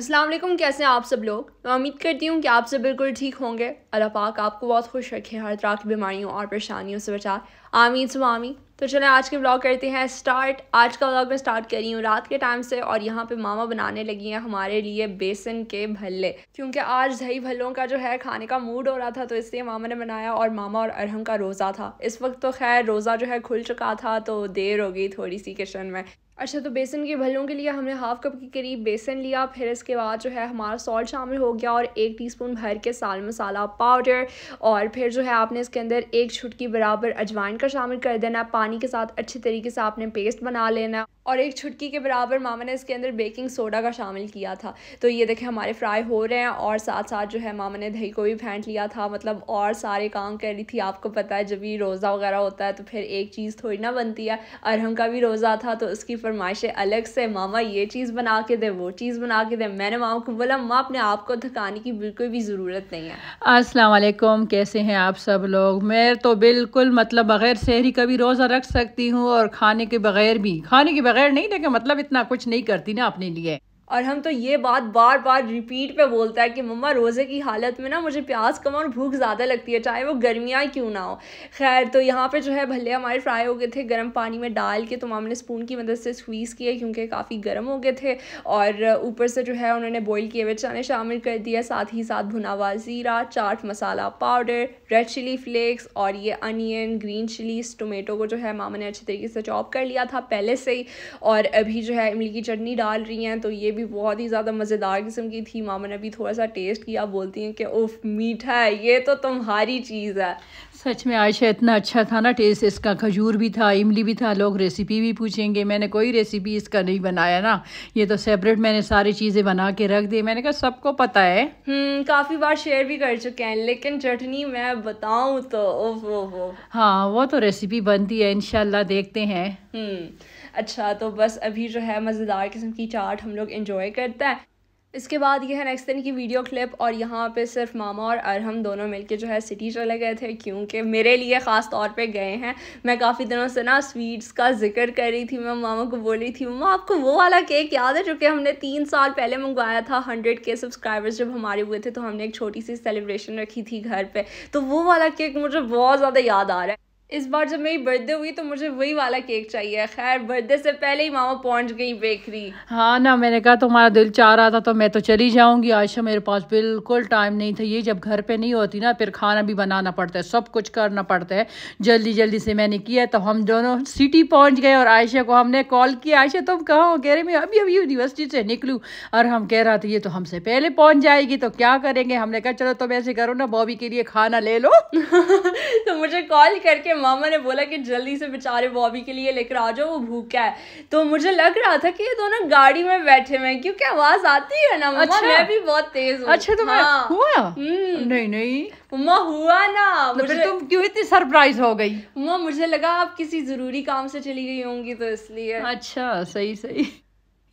अस्सलाम वालेकुम कैसे हैं आप सब लोग मैं उम्मीद करती हूँ कि आप सब बिल्कुल ठीक होंगे अल्लाह पाक आपको बहुत खुश रखे हर तरह की बीमारियों और परेशानियों से बचा आमीन सुबह आमीन तो चलें आज के ब्लॉग करते हैं स्टार्ट आज का ब्लॉग मैं स्टार्ट कर रही हूँ रात के टाइम से और यहाँ पे मामा बनाने लगी हैं हमारे लिए बेसन के भल्ले क्योंकि आज दही भल्लों का जो है खाने का मूड हो रहा था तो इसलिए मामा ने बनाया और मामा और अरहम का रोज़ा था इस वक्त तो खैर रोज़ा जो है खुल चुका था तो देर हो गई थोड़ी सी किचन में अच्छा तो बेसन के भल्लों के लिए हमने हाफ़ कप के करीब बेसन लिया फिर इसके बाद जो है हमारा सॉल्ट शामिल हो गया और एक टीस्पून भर के साल मसाला पाउडर और फिर जो है आपने इसके अंदर एक छुटकी बराबर अजवाइन का शामिल कर देना पानी के साथ अच्छे तरीके से आपने पेस्ट बना लेना और एक छुटकी के बराबर मामा ने इसके अंदर बेकिंग सोडा का शामिल किया था तो ये देखें हमारे फ्राई हो रहे हैं और साथ साथ जो है मामा ने दही को भी फेंट लिया था मतलब और सारे काम कर रही थी आपको पता है जब भी रोज़ा वगैरह होता है तो फिर एक चीज़ थोड़ी ना बनती है अरहम का भी रोज़ा था तो उसकी फरमाइशें अलग से मामा ये चीज़ बना के दे वो चीज़ बना के दे मैंने मामा को बोला माँ अपने आप को थकाने की बिल्कुल भी ज़रूरत नहीं है अस्सलाम वालेकुम कैसे हैं आप सब लोग मैं तो बिल्कुल मतलब बग़ैर सहरी का भी रोज़ा रख सकती हूँ और खाने के बग़ैर भी खाने के बग़ैर नहीं लेकिन मतलब इतना कुछ नहीं करती ना अपने लिए और हम तो ये बात बार बार रिपीट पे बोलता है कि मम्मा रोज़े की हालत में ना मुझे प्याज कम और भूख ज़्यादा लगती है चाहे वो गर्मियाँ क्यों ना हो खैर तो यहाँ पे जो है भले हमारे फ्राई हो गए थे गर्म पानी में डाल के तो माम ने स्पून की मदद से स्वीज़ किए क्योंकि काफ़ी गर्म हो गए थे और ऊपर से जो है उन्होंने बॉयल किए हुए चने शामिल कर दिया साथ ही साथ भुना हुआ ज़ीरा chaat masala powder red chilli flakes और ये अनियन ग्रीन चिलीस टोमेटो को जो है मामा ने अच्छे तरीके से चॉप कर लिया था पहले से ही और अभी जो है इमली की चटनी डाल रही हैं तो ये भी बहुत ही ज़्यादा मज़ेदार किस्म की थी मामा ने भी थोड़ा सा टेस्ट किया बोलती हैं कि उफ मीठा है ये तो तुम्हारी चीज़ है सच में आयशा इतना अच्छा था ना टेस्ट इसका खजूर भी था इमली भी था लोग रेसिपी भी पूछेंगे मैंने कोई रेसिपी इसका नहीं बनाया ना ये तो सेपरेट मैंने सारी चीज़ें बना के रख दी मैंने कहा सबको पता है हम्म, काफ़ी बार शेयर भी कर चुके हैं लेकिन चटनी मैं बताऊँ तो ओफ ओफ हाँ वो तो रेसिपी बनती है इनशाला देखते हैं हम्म, अच्छा तो बस अभी जो है मज़ेदार किस्म की चाट हम लोग इंजॉय इन्जॉय करता है इसके बाद ये है नेक्स्ट दिन की वीडियो क्लिप और यहाँ पे सिर्फ मामा और अरहम दोनों मिलके जो है सिटी चले गए थे क्योंकि मेरे लिए ख़ास तौर पे गए हैं मैं काफ़ी दिनों से ना स्वीट्स का जिक्र कर रही थी मैं मामा को बोल रही थी मामा आपको वो वाला केक याद है जो कि हमने तीन साल पहले मंगवाया था हंड्रेड के सब्सक्राइबर्स जब हमारे हुए थे तो हमने एक छोटी सी सेलिब्रेशन रखी थी घर पर तो वो वाला केक मुझे बहुत ज़्यादा याद आ रहा है इस बार जब मेरी बर्थडे हुई तो मुझे वही वाला केक चाहिए खैर बर्थडे से पहले ही मामा पहुंच गई बेकरी हाँ ना मैंने कहा तुम्हारा दिल चाह रहा था तो मैं तो चली जाऊंगी आयशा मेरे पास बिल्कुल टाइम नहीं था ये जब घर पे नहीं होती ना फिर खाना भी बनाना पड़ता है सब कुछ करना पड़ता है जल्दी जल्दी से मैंने किया तो हम दोनों सिटी पहुँच गए और आयशा को हमने कॉल किया आयशा तुम कहाँ हो कह रहे मैं अभी अभी यूनिवर्सिटी से निकलूँ और हम कह रहा था ये तो हमसे पहले पहुँच जाएगी तो क्या करेंगे हमने कहा चलो तुम ऐसे करो ना बॉबी के लिए खाना ले लो तो मुझे कॉल करके मामा ने बोला कि जल्दी से बेचारे बॉबी के लिए लेकर आ जाओ वो भूखा है तो मुझे लग रहा था कि ये दोनों गाड़ी में बैठे हुए क्योंकि आवाज आती है ना अच्छा? मैं भी बहुत तेज हूँ अच्छा तो हाँ। हुआ हम्म। नहीं नहीं मम्मा हुआ ना तो मुझे तुम क्यों इतनी सरप्राइज हो गई उम्मा मुझे लगा आप किसी जरूरी काम से चली गई होंगी तो इसलिए अच्छा सही सही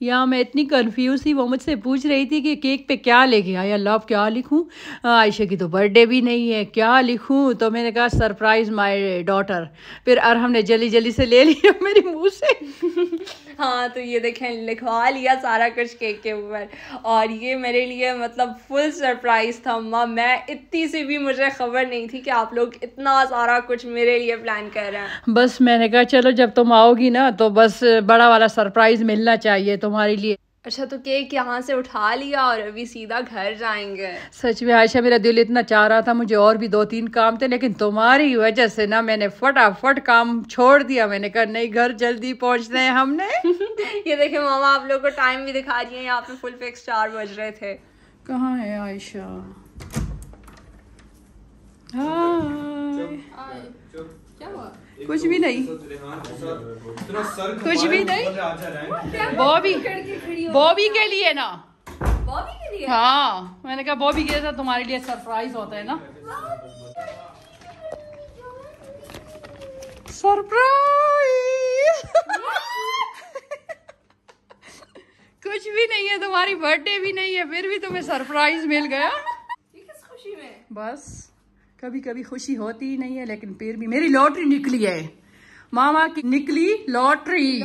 या मैं इतनी कंफ्यूज थी वो मुझसे पूछ रही थी कि केक पे क्या लेके आई अल्लाह लव क्या लिखूं आयशा की तो बर्थडे भी नहीं है क्या लिखूं तो मैंने कहा सरप्राइज़ माय डॉटर फिर अरहम ने जल्दी जल्दी से ले लिया मेरे मुंह से हाँ तो ये देखें लिखवा लिया सारा कुछ केक के ऊपर और ये मेरे लिए मतलब फुल सरप्राइज़ था अम्मा मैं इतनी सी भी मुझे खबर नहीं थी कि आप लोग इतना सारा कुछ मेरे लिए प्लान कर रहे हैं बस मैंने कहा चलो जब तुम आओगी ना तो बस बड़ा वाला सरप्राइज़ मिलना चाहिए तुम्हारे लिए अच्छा तो केक यहाँ से उठा लिया और अभी सीधा घर जाएंगे सच में आयशा मेरा दिल इतना चाह रहा था मुझे और भी दो तीन काम थे लेकिन तुम्हारी वजह से ना मैंने फटाफट काम छोड़ दिया मैंने कहा नहीं घर जल्दी पहुँचते हैं हमने ये देखे मामा आप लोग को टाइम भी दिखा दिए यहाँ पे फुल फिक्स चार बज रहे थे कहाँ है आयशा कुछ भी नहीं हाँ। कुछ भी नहीं बॉबी बॉबी के लिए ना बॉबी के लिए हाँ मैंने कहा बॉबी के साथ तो तुम्हारे लिए सरप्राइज होता है ना सरप्राइज कुछ भी नहीं है तुम्हारी बर्थडे भी नहीं है फिर भी तुम्हें सरप्राइज मिल गया खुशी में बस कभी कभी खुशी होती ही नहीं है लेकिन फिर भी मेरी लॉटरी निकली है मामा की निकली लॉटरी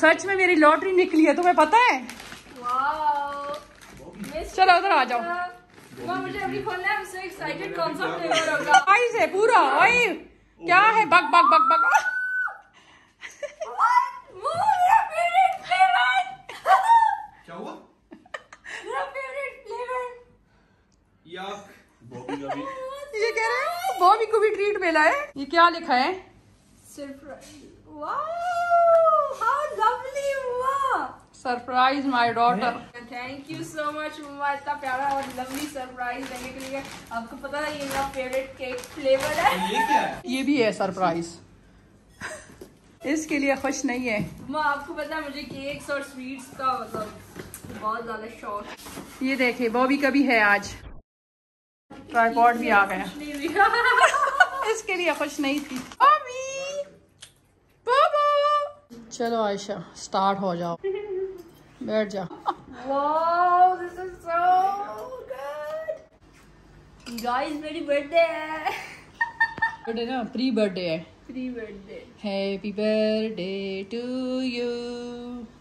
सच में मेरी लॉटरी निकली है तुम्हें पता है चलो उधर आ जाओ मुझे अभी खोलना है पूरा क्या है बक बक बक बक मिला है ये क्या लिखा है surprise my daughter thank you so much मम्मा इतना प्यारा और लवली सरप्राइज देने के लिए आपको पता है ये मेरा फेवरेट केक फ्लेवर है ये क्या है ये भी है सरप्राइज इसके लिए खुश नहीं है मम्मा आपको पता है मुझे केक्स और स्वीट्स का मतलब बहुत ज्यादा शौक ये देखे बॉबी का भी है आज ट्राईपॉड भी आ गया इसके लिए खुश नहीं थी मम्मी बाबा चलो आयशा स्टार्ट हो जाओ बैठ जा wow, this is so good. Guys, मेरी बर्थडे है बर्थडे ना प्री बर्थडे है pre birthday happy birthday to you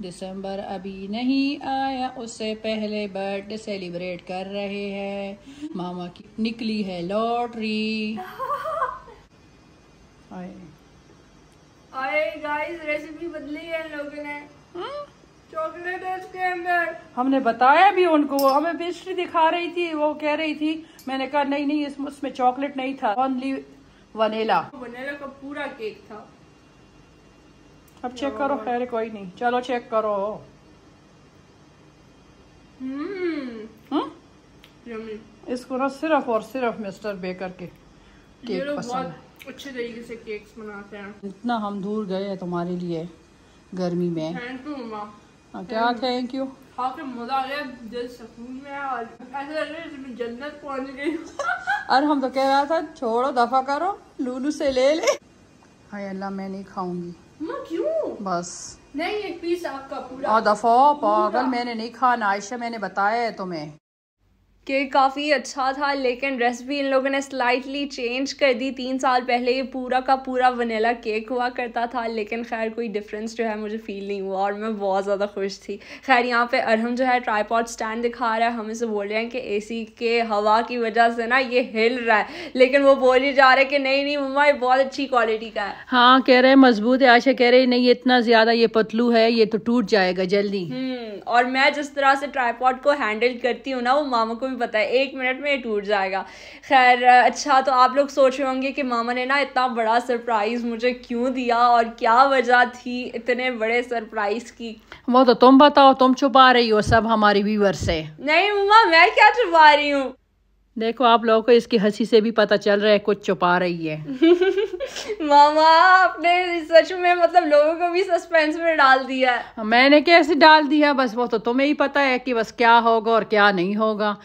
दिसंबर अभी नहीं आया उससे पहले बर्थडे सेलिब्रेट कर रहे हैं मामा की निकली है लॉटरी आए गाइस रेसिपी बदली है लोगों ने चॉकलेट हाँ? है इसके अंदर हमने बताया भी उनको वो हमें पेस्ट्री दिखा रही थी वो कह रही थी मैंने कहा नहीं नहीं इसमें उसमें चॉकलेट नहीं था ओनली वनेला वनेला का पूरा केक था अब चेक करो खैर कोई नहीं चलो चेक करो हम्म, हम्म? इसको ना सिर्फ और सिर्फ मिस्टर बेकर के केक पसंद है अच्छे तरीके से केक्स बनाते हैं इतना हम दूर गए हैं तुम्हारे लिए गर्मी में थैंक यू मम्मा क्या थैंक यू खा मजा आ गया दिल सुकून में और ऐसा लग रहा है जन्नत पहुंच गई और हम तो कह रहा था छोड़ो दफा करो लूलू से ले ले हाय अल्लाह मैं नहीं खाऊंगी क्यों बस नहीं एक पीस आपका पूरा दफा पागल मैंने नहीं खाना आयशा मैंने बताया है तुम्हें कि काफ़ी अच्छा था लेकिन रेसिपी इन लोगों ने स्लाइटली चेंज कर दी तीन साल पहले ये पूरा का पूरा वनीला केक हुआ करता था लेकिन खैर कोई डिफरेंस जो है मुझे फ़ील नहीं हुआ और मैं बहुत ज़्यादा खुश थी खैर यहाँ पे अरहम जो है ट्राईपॉड स्टैंड दिखा रहा है हम इसे बोल रहे हैं कि एसी के हवा की वजह से ना ये हिल रहा है लेकिन वो बोल ही जा रहे कि नहीं नहीं मम्मा ये बहुत अच्छी क्वालिटी का है हाँ कह रहे हैं मजबूत है आशा कह रहे नहीं इतना ज़्यादा ये पतलू है ये तो टूट जाएगा जल्दी हम्म, और मैं जिस तरह से ट्राईपॉड को हैंडल करती हूँ ना वो मामा को भी पता है एक मिनट में ये टूट जाएगा खैर अच्छा तो आप लोग सोच रहे होंगे कि मामा ने ना इतना बड़ा सरप्राइज़ मुझे क्यों दिया और क्या वजह थी इतने बड़े सरप्राइज़ की वो तो तुम बताओ तुम छुपा रही हो सब हमारी व्यूवर से नहीं मम्मा मैं क्या छुपा रही हूँ देखो आप लोगों को इसकी हंसी से भी पता चल रहा है कुछ छुपा रही है मामा आपने सच में मतलब लोगों को भी सस्पेंस में डाल दिया मैंने कैसे डाल दिया बस वो तो तुम्हें ही पता है कि बस क्या होगा और क्या नहीं होगा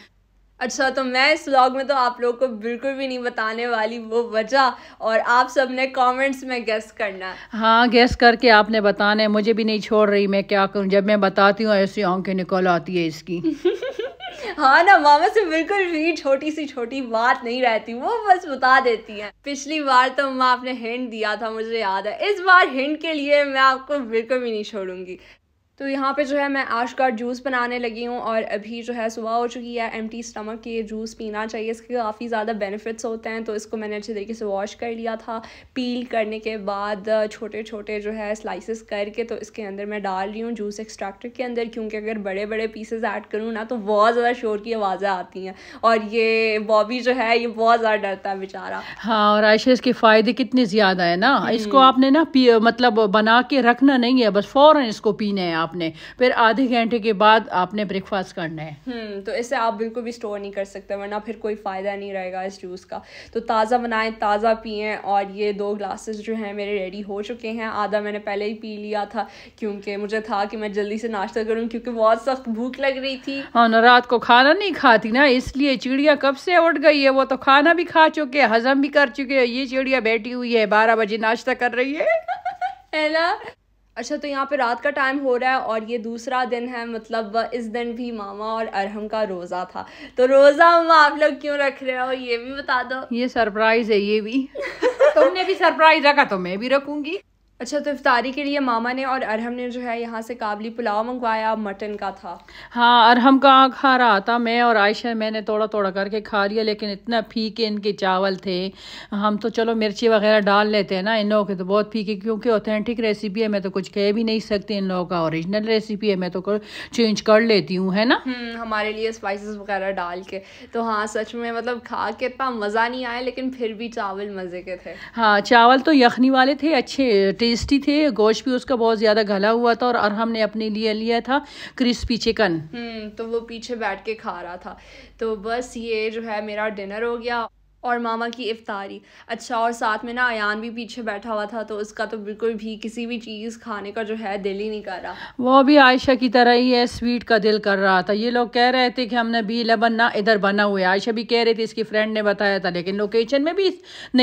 अच्छा तो मैं इस व्लॉग में तो आप लोग को बिल्कुल भी नहीं बताने वाली वो वजह और आप सब ने कमेंट्स में गेस करना हाँ गेस करके आपने बताना है मुझे भी नहीं छोड़ रही मैं क्या करूँ जब मैं बताती हूँ ऐसी आंखें निकल आती है इसकी हाँ ना मामा से बिल्कुल भी छोटी सी छोटी बात नहीं रहती वो बस बता देती हैं पिछली बार तो माँ आपने हिंट दिया था मुझे याद है इस बार हिंट के लिए मैं आपको बिल्कुल भी नहीं छोड़ूंगी तो यहाँ पे जो है मैं आश का जूस बनाने लगी हूँ और अभी जो है सुबह हो चुकी है एम्प्टी स्टमक के जूस पीना चाहिए इसके काफ़ी ज़्यादा बेनिफिट्स होते हैं तो इसको मैंने अच्छे तरीके से वॉश कर लिया था पील करने के बाद छोटे छोटे जो है स्लाइसिस करके तो इसके अंदर मैं डाल रही हूँ जूस एक्सट्रैक्टर के अंदर क्योंकि अगर बड़े बड़े पीसेज़ ऐड करूँ ना तो बहुत ज़्यादा शोर की आवाज़ें आती हैं और ये बॉबी जो है ये बहुत ज़्यादा डरता है बेचारा हाँ और आयशा इसके फ़ायदे कितने ज़्यादा है ना इसको हम्म। आपने ना मतलब बना के रखना नहीं है बस फ़ौर इसको पीने हैं आप आपने फिर आधे घंटे के बाद आपने ब्रेकफास्ट करना है हम्म, तो इसे आप बिल्कुल भी स्टोर नहीं कर सकते वरना फिर कोई फ़ायदा नहीं रहेगा इस जूस का तो ताज़ा बनाएं ताज़ा पिए और ये दो ग्लासेस जो हैं मेरे रेडी हो चुके हैं आधा मैंने पहले ही पी लिया था क्योंकि मुझे था कि मैं जल्दी से नाश्ता करूँ क्योंकि बहुत सख्त भूख लग रही थी हाँ ना रात को खाना नहीं खाती ना इसलिए चिड़िया कब से उठ गई है वो तो खाना भी खा चुके हजम भी कर चुके ये चिड़िया बैठी हुई है बारह बजे नाश्ता कर रही है है ना अच्छा तो यहाँ पे रात का टाइम हो रहा है और ये दूसरा दिन है मतलब इस दिन भी मामा और अरहम का रोज़ा था तो रोज़ा अम्मा आप लोग क्यों रख रहे हो ये भी बता दो ये सरप्राइज़ है ये भी तुमने भी सरप्राइज़ रखा तो मैं भी रखूँगी अच्छा तो इफ्तारी के लिए मामा ने और अरहम ने जो है यहाँ से काबली पुलाव मंगवाया मटन का था हाँ अरहम का खा रहा था मैं और आयशा मैंने थोड़ा थोड़ा करके खा लिया लेकिन इतना फीके इनके चावल थे हम तो चलो मिर्ची वगैरह डाल लेते हैं ना इन लोगों के तो बहुत फीके क्योंकि ऑथेंटिक रेसिपी है मैं तो कुछ कह भी नहीं सकती इन लोगों का औरिजिनल रेसिपी है मैं तो कर, चेंज कर लेती हूँ है ना हम्म, हमारे लिए स्पाइस वगैरह डाल के तो हाँ सच में मतलब खा के इतना मज़ा नहीं आया लेकिन फिर भी चावल मज़े के थे हाँ चावल तो यखनी वाले थे अच्छे टेस्टी थे गोश्त भी उसका बहुत ज़्यादा गला हुआ था और अरहम ने अपने लिए लिया था क्रिस्पी चिकन हम्म, तो वो पीछे बैठ के खा रहा था तो बस ये जो है मेरा डिनर हो गया और मामा की इफ्तारी अच्छा और साथ में ना अयान भी पीछे बैठा हुआ था तो उसका तो बिल्कुल भी किसी भी चीज़ खाने का जो है दिल ही नहीं कर रहा वो भी आयशा की तरह ही है स्वीट का दिल कर रहा था ये लोग कह रहे थे कि हमने बी इलेवन ना इधर बना हुआ है आयशा भी कह रही थी इसकी फ्रेंड ने बताया था लेकिन लोकेशन में भी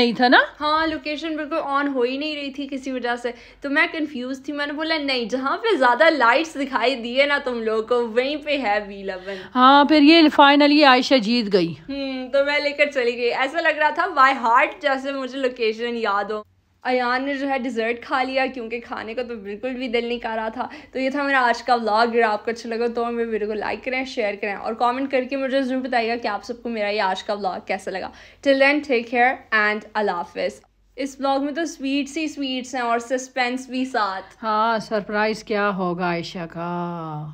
नहीं था ना हाँ लोकेशन बिल्कुल ऑन हो ही नहीं रही थी किसी वजह से तो मैं कन्फ्यूज़ थी मैंने बोला नहीं जहाँ पे ज़्यादा लाइट्स दिखाई दी ना तुम लोग को वहीं पे है बी इलेवन हाँ फिर ये फाइनली आयशा जीत गई हम्म, तो मैं लेकर चली गई ऐसे ऐसा लग रहा था वाई हार्ट जैसे मुझे लोकेशन याद हो अयान ने जो है डिज़र्ट खा लिया क्योंकि खाने का तो बिल्कुल भी दिल नहीं कर रहा था तो ये था मेरा आज का व्लॉग अगर आपको अच्छा लगा तो मेरे वीडियो को लाइक करें शेयर करें और कमेंट करके मुझे ज़रूर बताइएगा कि आप सबको मेरा ये आज का व्लॉग कैसा लगा till then take care and अल्लाह इस ब्लॉग में तो स्वीट्स ही स्वीट्स हैं और सस्पेंस भी साथ हाँ सरप्राइज क्या होगा आयशा का